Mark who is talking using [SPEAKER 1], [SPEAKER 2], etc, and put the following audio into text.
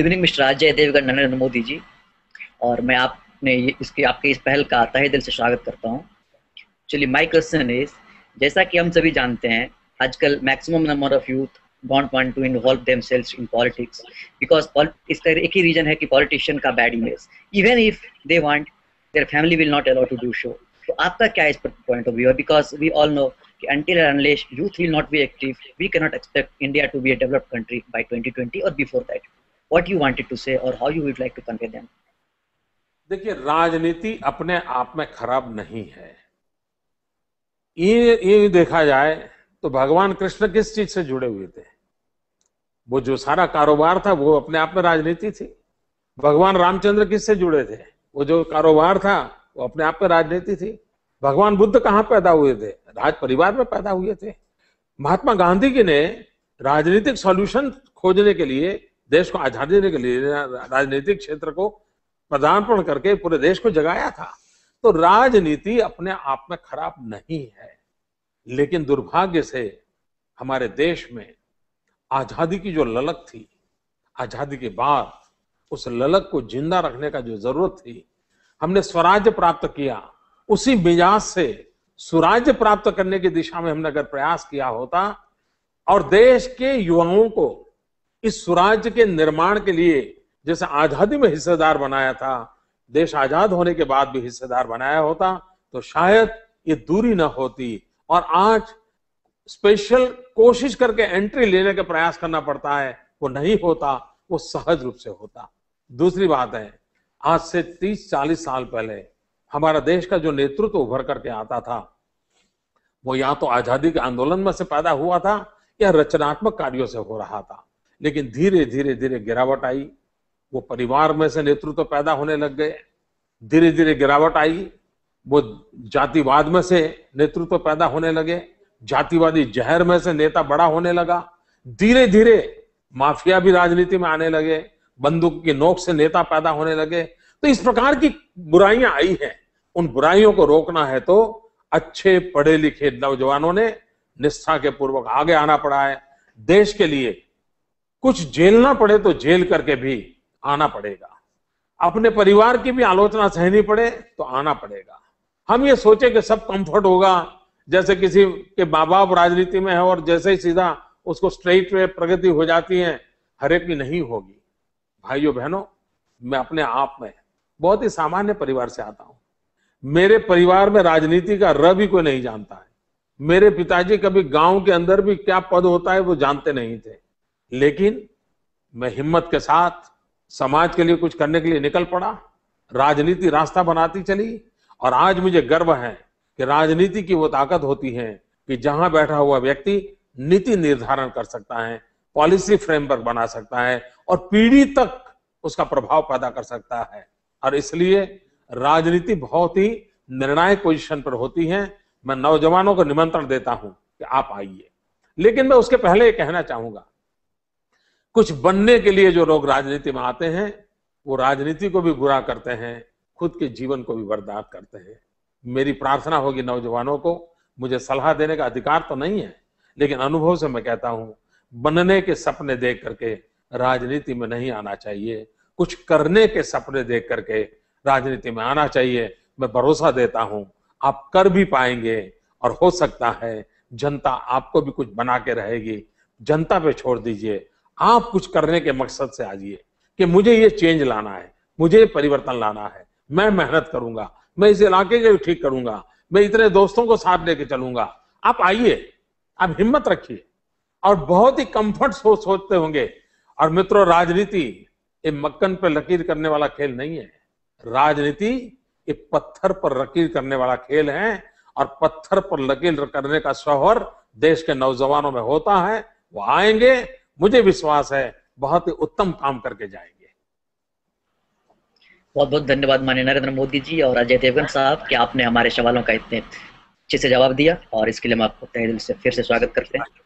[SPEAKER 1] good evening mister Ajay Devgan Narendra Modi ji और मैं आपने इसके आपके इस पहल का तहे दिल से स्वागत करता हूँ चलिए माई क्वेश्चन इज जैसा कि हम सभी जानते हैं आजकल maximum number of youth don't want to involve themselves in politics because इसका एक ही रीजन है कि पॉलिटिशियन का bad image even if they want their family will not allow to do so तो आपका क्या इस पर पॉइंट ऑफ व्यू है बिकॉज वी ऑल नो कि until and unless youth will not be active we cannot expect india to be a developed country by 2020 or before that what you wanted to say or how you would like to convey them
[SPEAKER 2] देखिए राजनीति अपने आप में खराब नहीं है ये ये देखा जाए तो भगवान कृष्ण किस चीज से जुड़े हुए थे वो जो सारा कारोबार था वो अपने आप में राजनीति थी भगवान रामचंद्र किससे जुड़े थे वो जो कारोबार था वो अपने आप में राजनीति थी भगवान बुद्ध कहाँ पैदा हुए थे राज परिवार में पैदा हुए थे महात्मा गांधी जी ने राजनीतिक सॉल्यूशन खोजने के लिए देश को आजादी देने के लिए राजनीतिक क्षेत्र को पदार्पण करके पूरे देश को जगाया था तो राजनीति अपने आप में खराब नहीं है लेकिन दुर्भाग्य से हमारे देश में आजादी की जो ललक थी आजादी के बाद उस ललक को जिंदा रखने का जो जरूरत थी हमने स्वराज्य प्राप्त किया उसी मिजाज से सुराज्य प्राप्त करने की दिशा में हमने अगर प्रयास किया होता और देश के युवाओं को इस स्वराज्य के निर्माण के लिए जैसे आजादी में हिस्सेदार बनाया था देश आजाद होने के बाद भी हिस्सेदार बनाया होता तो शायद ये दूरी ना होती और आज स्पेशल कोशिश करके एंट्री लेने का प्रयास करना पड़ता है वो नहीं होता वो सहज रूप से होता दूसरी बात है आज से 30-40 साल पहले हमारा देश का जो नेतृत्व तो उभर करके आता था वो या तो आजादी के आंदोलन में से पैदा हुआ था या रचनात्मक कार्यों से हो रहा था लेकिन धीरे धीरे धीरे गिरावट आई वो परिवार में से नेतृत्व तो पैदा होने लग गए धीरे धीरे गिरावट आई वो जातिवाद में से नेतृत्व तो पैदा होने लगे जातिवादी जहर में से नेता बड़ा होने लगा धीरे धीरे माफिया भी राजनीति में आने लगे बंदूक की नोक से नेता पैदा होने लगे तो इस प्रकार की बुराइयां आई हैं उन बुराइयों को रोकना है तो अच्छे पढ़े लिखे नौजवानों ने निष्ठा के पूर्वक आगे आना पड़ा है देश के लिए कुछ झेलना पड़े तो झेल करके भी आना पड़ेगा अपने परिवार की भी आलोचना सहनी पड़े तो आना पड़ेगा हम ये सोचे कि सब कंफर्ट होगा जैसे किसी के माँ बाप राजनीति में है और जैसे ही सीधा उसको स्ट्रेट वे प्रगति हो जाती है हरेक की नहीं होगी भाइयों बहनों मैं अपने आप में बहुत ही सामान्य परिवार से आता हूं मेरे परिवार में राजनीति का र भी कोई नहीं जानता है मेरे पिताजी कभी गांव के अंदर भी क्या पद होता है वो जानते नहीं थे लेकिन मैं हिम्मत के साथ समाज के लिए कुछ करने के लिए निकल पड़ा राजनीति रास्ता बनाती चली और आज मुझे गर्व है कि राजनीति की वो ताकत होती है कि जहां बैठा हुआ व्यक्ति नीति निर्धारण कर सकता है पॉलिसी फ्रेमवर्क बना सकता है और पीढ़ी तक उसका प्रभाव पैदा कर सकता है और इसलिए राजनीति बहुत ही निर्णायक पोजिशन पर होती है मैं नौजवानों को निमंत्रण देता हूं कि आप आइए लेकिन मैं उसके पहले कहना चाहूंगा कुछ बनने के लिए जो लोग राजनीति में आते हैं वो राजनीति को भी बुरा करते हैं खुद के जीवन को भी बर्दाश्त करते हैं मेरी प्रार्थना होगी नौजवानों को मुझे सलाह देने का अधिकार तो नहीं है लेकिन अनुभव से मैं कहता हूं बनने के सपने देख करके राजनीति में नहीं आना चाहिए कुछ करने के सपने देख करके राजनीति में आना चाहिए मैं भरोसा देता हूं आप कर भी पाएंगे और हो सकता है जनता आपको भी कुछ बना के रहेगी जनता पे छोड़ दीजिए आप कुछ करने के मकसद से आइए कि मुझे ये चेंज लाना है मुझे परिवर्तन लाना है मैं मेहनत करूंगा मैं इस इलाके को ठीक करूंगा मैं इतने दोस्तों को साथ लेके चलूंगा आप आइए आप हिम्मत रखिए और बहुत ही कंफर्ट सोच सोचते होंगे और मित्रों राजनीति ये मक्कन पर लकीर करने वाला खेल नहीं है राजनीति ये पत्थर पर लकीर करने वाला खेल है और पत्थर पर लकीर करने का शोहर देश के नौजवानों में होता है वो आएंगे मुझे विश्वास है बहुत ही उत्तम काम करके जाएंगे बहुत बहुत धन्यवाद माननीय नरेंद्र मोदी जी और अजय देवगन साहब
[SPEAKER 1] कि आपने हमारे सवालों का इतने अच्छे से जवाब दिया और इसके लिए हम आपको तय दिल से फिर से स्वागत करते हैं